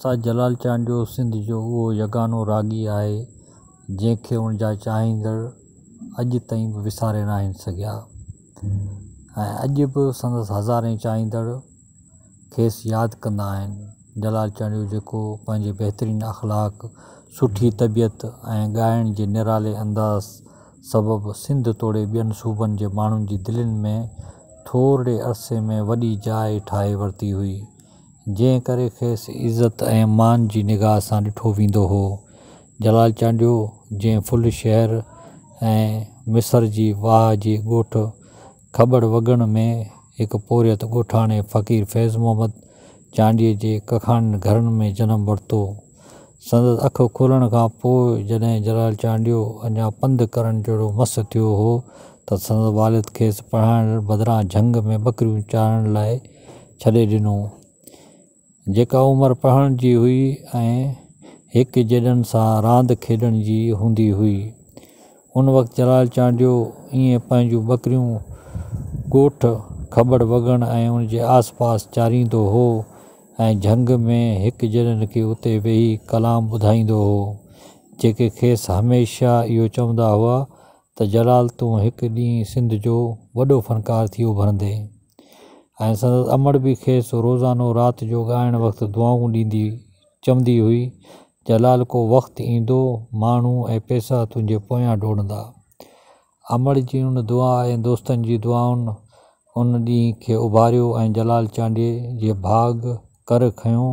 उस्ताद जलाल चांद जो सिंध जो उहो यगानो रागी आहे जंहिंखे हुनजा चाहींदड़ अॼु ताईं बि विसारे न आहिनि सघिया ऐं अॼु बि संदसि हज़ारे चाहींदड़ खेसि यादि कंदा आहिनि जलाल जो जेको पंहिंजे बहितरीनु अख़लाक सुठी तबियत ऐं ॻाइण जे निराले अंदाज़ सबबि सिंध तोड़े ॿियनि सूबनि जे माण्हुनि जी दिलनि में थोरे अरसे में वॾी जाइ ठाहे वरिती हुई जंहिं करे इज्जत इज़त मान जी निगाह से ॾिठो वो हो जलाल चांडियो जै फुल शहर ऐं मिस्र जी वाह जी ॻोठ खबड़ वॻण में एक पोरियत ॻोठाणे फ़क़ीर फैज़ मोहम्मद चांडीअ जे कखान घर में जनमु वरितो संद अख खोल का पोइ जलाल चांडियो अञा पंध करणु जहिड़ो मस्तु थियो हो त संदसि वालिद खेस पढ़ाइण बदर झंग में बकरियूं चाढ़ण लाइ छॾे जेका उमिरि पढ़ण जी हुई ऐं हिकु जॾनि सां रांदि खेॾण जी हूंदी हुई उन वक़्तु जलाल चांडियो ईअं पंहिंजूं ॿकरियूं ॻोठ खबड़ वॻण ऐं उन आसपास चारींदो हो ऐं झंग में हिकु जॾनि खे उते वेही कलाम ॿुधाईंदो हो जेके खेसि हमेशह इहो चवंदा हुआ त जलाल तूं हिकु ॾींहुं सिंध जो वॾो फ़नकार थी उभरंदे ऐं संदसि अमर बि खेसि रोज़ानो राति जो ॻाइणु वक़्तु दुआऊं ॾींदी चवंदी हुई जलाल को वक़्तु ईंदो माण्हू ऐं पैसा तुंहिंजे पोयां डोड़ंदा अमड़ जी उन दुआ ऐं दोस्तनि जी दुआउनि उन ॾींहुं खे उभारियो ऐं जलाल चांडीअ जे भाग कर खयो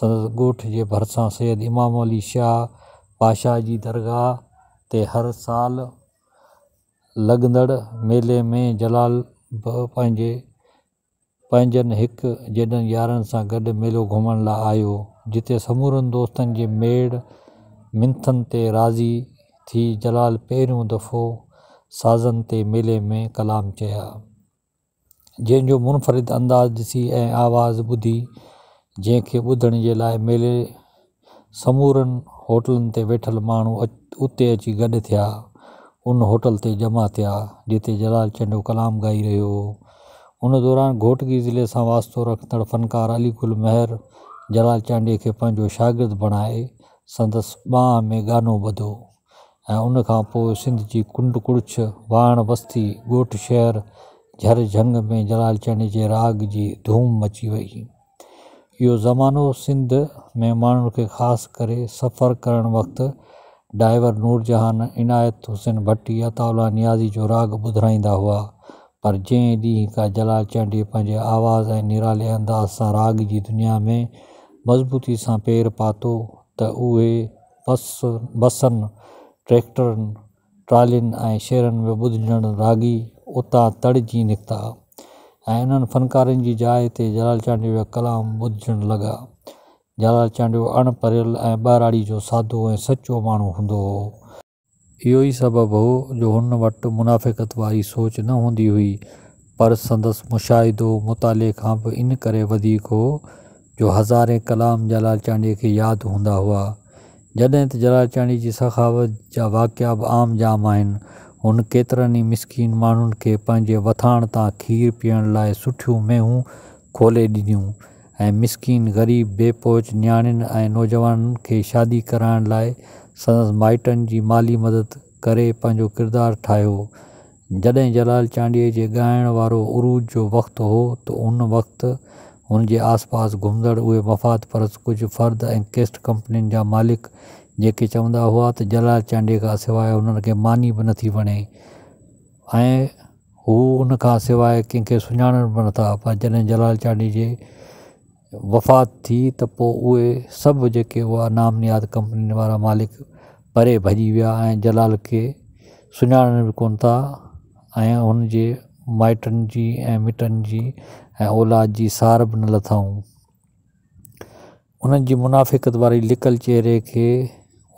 संदसि ॻोठ जे भरिसां सैद इमाम अली शाह बादशाह जी दरगाह ते हर साल लॻंदड़ मेले में जलाल बि पंहिंजे पंहिंजनि हिकु जॾनि यारनि सां गॾु मेलो घुमण लाइ आयो जिते समूरनि दोस्तनि जे मेड़ मिंथनि ते राज़ी थी जलाल पहिरियों दफ़ो साज़नि ते मेले में कलाम चया जंहिंजो मुनफरिद अंदाज़ ॾिसी ऐं आवाज़ु ॿुधी जंहिंखे ॿुधण जे लाइ मेले समूरनि होटलनि ते वेठल माण्हू अच उते अची गॾु थिया उन होटल ते जमा थिया जिते जलाल चंडो कलाम ॻाई रहियो उन दौरान घोटगी ज़िले से वास्तो रखद फ़नकार अली गुल मेहर जलाल चांडी के पंहिंजो शागिर्दु बणाए संदस ॿांह में गानों बधो ऐं उन सिंध की कुंड कुड़छ वाण बस्ती गोठ शहर झर झंग में जलाल चांडी के राग की धूम मची वही यो ज़मानो सिंध में मान के खास करे सफ़र कर वक्त डाइवर नूरजहान इनायत हुसैन भट्टी अताउला नियाज़ी जो राग ॿुधाईंदा हुआ पर जंहिं ॾींहुं का जलाल चंडी पंहिंजे आवाज़ ऐं निराले अंदाज़ सां राग जी दुनिया में मज़बूती सां पेर पातो त उहे बस बसनि ट्रैक्टरनि ट्रालियुनि ऐं शेरनि में ॿुधजण रागी उतां तड़िजी निकिता ऐं इन्हनि फ़नकारनि जी जाइ ते जलाल चांडियो जा कलाम ॿुधजण लॻा जलाल चांडियो अणपढ़ियल ऐं ॿाराड़ी जो सादो ऐं सचो माण्हू हूंदो हुओ इहो ई सबबु हो जो उन वट मुनाफ़िक़त वारी सोच न हूंदी हुई पर संदस मुशाहिदो मुताले का बि इन करे वधीक हो जो हज़ारे कलाम जलालचाणीअ खे यादि हूंदा हुआ जॾहिं त चांडी की सखावत जा वाक़िआ बि आम जाम आहिनि हुन केतिरनि ई मिसकिन माण्हुनि के पंहिंजे वथान तां खीरु पीअण लाइ सुठियूं मेहूं खोले ॾिनियूं ऐं मिसकिन ग़रीब बेपोच नियाणियुनि नौजवान के शादी कराने लाइ संदसि माइटनि जी माली मदद करे पंहिंजो किरदारु ठाहियो जॾहिं जलाल चांडीअ जे ॻाइण वारो उरूज जो वक्त हो तो उन वक्त उनके आसपास घुमंदड़ उहे मफ़ाद परस कुछ फ़र्द ऐं केस्ट कंपनियुनि जा मालिक जेके चवंदा हुआ तो जलाल चांडीअ का सवाइ हुननि मानी भी नथी बने उन खां सवाइ कंहिंखे सुञाणनि बि पर जॾहिं जलाल चांडी के वफ़ात थी तो उ सब सभु जेके हुआ नामनियात कंपनी वारा मालिक परे भजी विया ऐं जलाल खे सुञाणण बि कोन था ऐं हुन जे माइटनि जी ऐं मिटनि जी ऐं औलाद जी सार बि न लथऊं उन्हनि जी मुनाफ़िक़त वाली लिकल चेहरे खे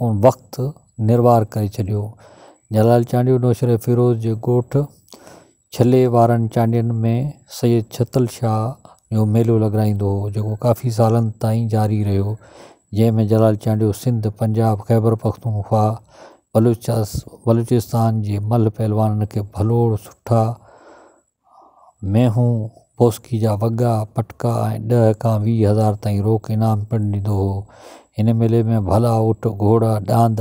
उन वक़्तु निर्वार करे छॾियो जलाल चांडियो नौशर फिरोज़ जे ॻोठु छले वारनि चांडियुनि में सैद छतल शाह जो मेलो लॻाराईंदो हुओ जेको काफ़ी साल ताईं जारी रहियो जंहिंमें जलाल चांडियो सिंध पंजाब ख़ैबर पख्तूनख्वा बलूचास बलूचिस्तान के मल पहलवान के भलोड़ सुठा मेहूं पोस्की जा वॻा पटका दह का वी हज़ार ताईं रोक इनाम पिणु ॾींदो हुओ हिन मेले में भला उठ घोड़ा डांद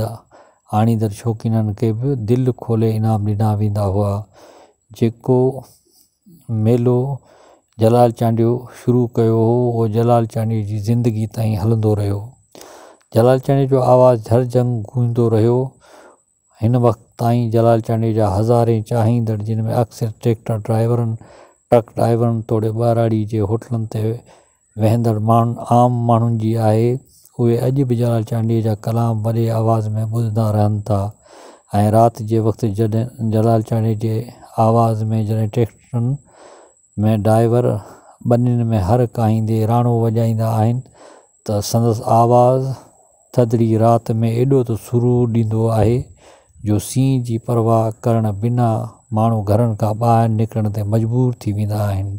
आणींदड़ शौक़ीननि के बि दिलि खोले इनाम दिना वेंदा हुआ जो मेलो जलाल चांडियो शुरू कयो हुओ उहो जलाल चांडीअ जी ज़िंदगी ताईं हलंदो रहियो जलाल चांडीअ जो आवाज़ु हर जंग गूंजंदो रहियो हिन वक़्तु ताईं जलाल चांडीअ जा हज़ारें चाहींदड़ जिन में अक्सर ट्रैक्टर ड्राइवरनि ट्रक ड्राइवरनि तोड़े ॿाराड़ी जे होटलनि ते वेहंदड़ माण्हुनि आम माण्हुनि जी आहे उहे अॼु बि जलाल चांडीअ जा कलाम वॾे आवाज़ में ॿुधंदा रहनि था ऐं राति जे वक़्तु जॾहिं जलाल चांडीअ जे आवाज़ में जॾहिं ट्रैक्टरनि में डाइवर ॿनिनि में हर काहींदे राणो वॼाईंदा आहिनि त संदसि आवाज़ु थधिड़ी राति में एॾो त सुरू ॾींदो आहे जो सीह जी परवाह करण बिना माण्हू घरनि खां ॿाहिरि निकिरण ते मजबूर थी वेंदा आहिनि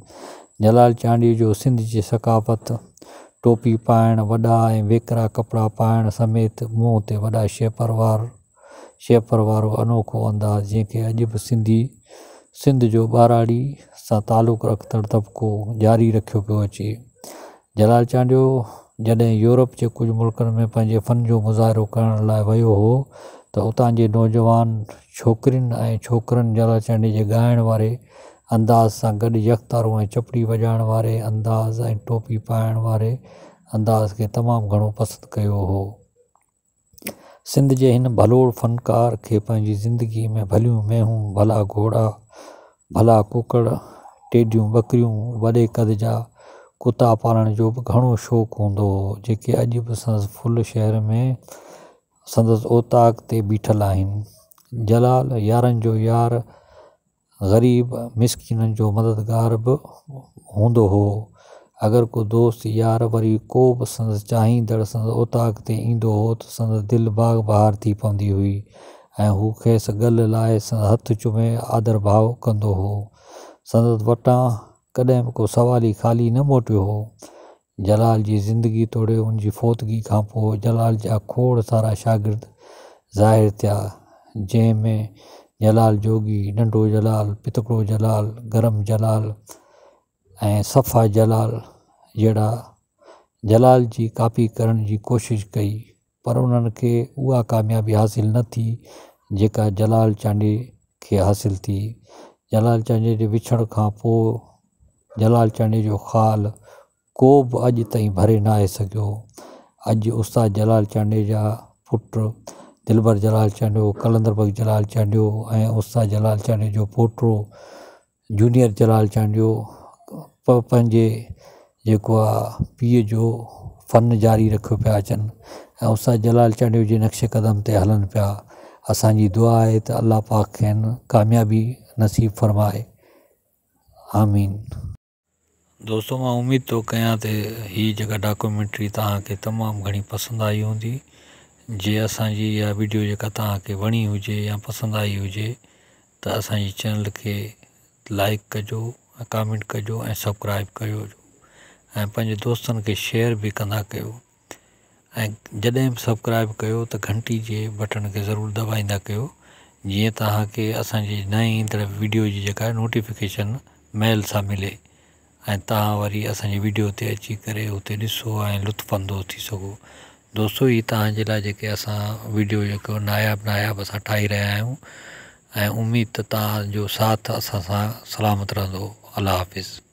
जलाल चांडीअ जो सिंध जी सकाफ़त टोपी पाइणु वॾा ऐं वेकरा कपिड़ा पाइण समेत मुंहं ते वॾा शेपरवार शेपरवारो अनोखो अंदाज़ जंहिंखे अॼु बि सिंधी सिंध जो बाराड़ी सां तालुक़ रखंदड़ तबिक़ो जारी रखियो पियो अचे जलाल चांडियो जॾहिं यूरोप जे कुझु मुल्कनि में पंहिंजे फ़न जो मुज़ाहिरो करण लाइ वियो हो त उतां जे नौजवान छोकिरियुनि ऐं छोकिरनि जलाल चांडी जे ॻाइण वारे अंदाज़ सां गॾु यखतारू ऐं चपड़ी वॼाइण वारे अंदाज़ ऐं टोपी पाइण वारे अंदाज़ खे तमामु घणो पसंदि कयो हो सिंध के इन भलोड़ फ़नकार खे पंहिंजी ज़िंदगी में भलियूं मेहू भला घोड़ा भला कुकड़ टेढियूं ॿकरियूं वॾे कद जा कुता पालण जो बि घणो शौक़ु हूंदो हुओ जेके अॼु बि फुल शहर में संदसि ओताक बीठल जलाल यारनि जो यार ग़रीब मिसकिन जो मददगार बि हूंदो हुओ अगर को दोस्त यार वरी को बि संदसि चाहींदड़ संदसि ओताक ते ईंदो हो तो संद दिल बाग बहार थी पवंदी हुई ऐं हू खेस गल लाए संदसि हथु चुमे आदर भाव कंदो हो संदसि वटां कॾहिं बि को सवाली ख़ाली न मोटो हो जलाल जी ज़िंदगी तोड़े उनकी फोतगी का जलाल जा खोड़ सारा शागिर्द ज़ाहिर थिया जैमें जलाल जोगी नंढो जलाल पितकड़ो जलाल गरम जलाल सफ़ा जलाल जड़ा जलाल जी कापी करण जी कोशिश कई पर उन्होंने उहा कामयाबी हासिल न थी जेका जलाल चांडे के हासिल थी जलाल चांडे जे विछण खां पोइ जलाल चांडे जो खाल को बि अॼु ताईं भरे न आहे सघियो अॼु उस्ताद जलाल चांडे जा पुट दिलबर जलाल चांडियो कलंदरबग जलाल चांडियो ऐं उस्ताद जलाल चांडे जो पोटो जूनियर जलाल चांडियो प पंहिंजे जेको आहे पीउ जो फन जारी रखियो पिया अचनि ऐं उस्ताद जलाल चांडे जे नक्शे क़दम ते हलनि पिया असांजी दुआ आहे त अलाह पाक आहिनि कामयाबी नसीबु फरमाए आमीन दोस्तो मां उमेदु थो कयां त हीअ जेका डॉक्यूमेंट्री तव्हांखे तमामु घणी पसंदि आई हूंदी जे असांजी इहा वीडियो जेका तव्हांखे वणी हुजे या पसंदि आई हुजे त असांजी चैनल खे लाइक कजो कामेंट कजो ऐं सब्सक्राइब कयो ऐं पंहिंजे शेयर भी कंदा कर ऐं जॾहिं सब्सक्राइब कर घंटी के बटन के जरूर दबाइंदा कर जीअं तव्हांखे असांजी नई ईंदड़ वीडियो की जेका नोटिफिकेशन मेल से मिले ऐं अस वीडियो से अची करे हुते लुत्फ़ अंदोज़ थी सघो लाइ जेके वीडियो जेको नायाब नायाब असां ठाहे रहिया आहियूं ऐं उमेद साथ असा सलामत रहंदो अल्लाह हाफिज़